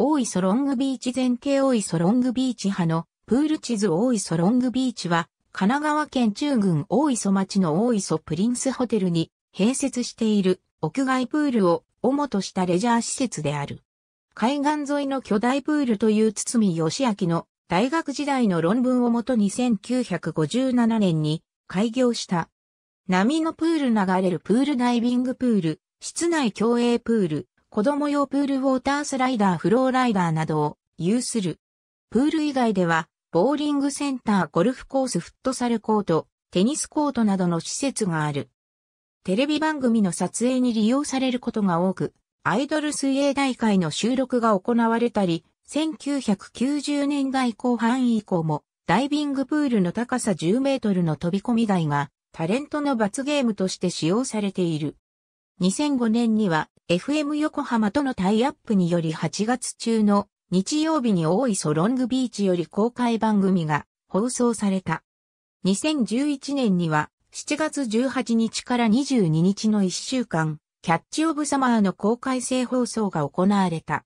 大磯ロングビーチ全景大磯ロングビーチ派のプール地図大磯ロングビーチは神奈川県中郡大磯町の大磯プリンスホテルに併設している屋外プールを主としたレジャー施設である。海岸沿いの巨大プールという堤義明の大学時代の論文をもとに1957年に開業した。波のプール流れるプールダイビングプール、室内競泳プール、子供用プールウォータースライダーフローライダーなどを有する。プール以外では、ボーリングセンター、ゴルフコース、フットサルコート、テニスコートなどの施設がある。テレビ番組の撮影に利用されることが多く、アイドル水泳大会の収録が行われたり、1990年代後半以降も、ダイビングプールの高さ10メートルの飛び込み台が、タレントの罰ゲームとして使用されている。2005年には、FM 横浜とのタイアップにより8月中の日曜日に大磯ロングビーチより公開番組が放送された。2011年には7月18日から22日の1週間、キャッチオブサマーの公開制放送が行われた。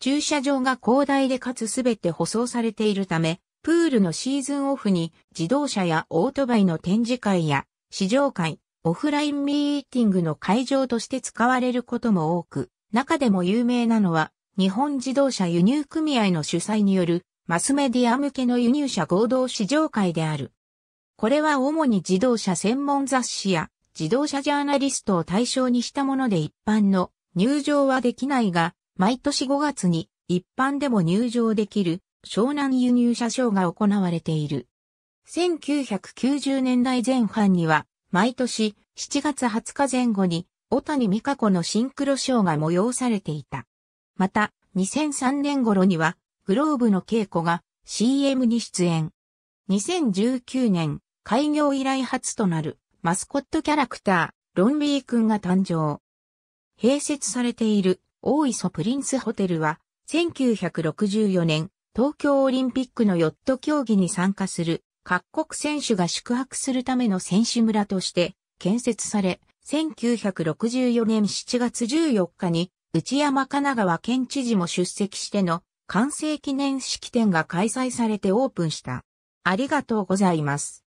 駐車場が広大でかつすべて舗装されているため、プールのシーズンオフに自動車やオートバイの展示会や試乗会、オフラインミーティングの会場として使われることも多く、中でも有名なのは、日本自動車輸入組合の主催による、マスメディア向けの輸入車合同試乗会である。これは主に自動車専門雑誌や自動車ジャーナリストを対象にしたもので一般の入場はできないが、毎年5月に一般でも入場できる湘南輸入車ーが行われている。1990年代前半には毎年7月20日前後に、小谷美香子のシンクロショーが催されていた。また、2003年頃には、グローブの稽古が CM に出演。2019年、開業以来初となるマスコットキャラクター、ロンリー君が誕生。併設されている大磯プリンスホテルは、1964年、東京オリンピックのヨット競技に参加する各国選手が宿泊するための選手村として建設され、1964年7月14日に内山神奈川県知事も出席しての完成記念式典が開催されてオープンした。ありがとうございます。